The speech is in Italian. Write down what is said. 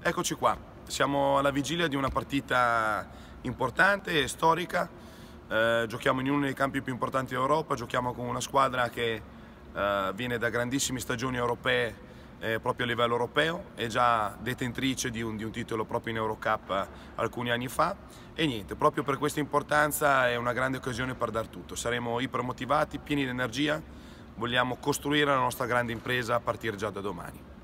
Eccoci qua, siamo alla vigilia di una partita importante e storica, eh, giochiamo in uno dei campi più importanti d'Europa, giochiamo con una squadra che eh, viene da grandissime stagioni europee eh, proprio a livello europeo, è già detentrice di un, di un titolo proprio in Eurocup eh, alcuni anni fa e niente, proprio per questa importanza è una grande occasione per dar tutto, saremo ipermotivati, pieni di energia, vogliamo costruire la nostra grande impresa a partire già da domani.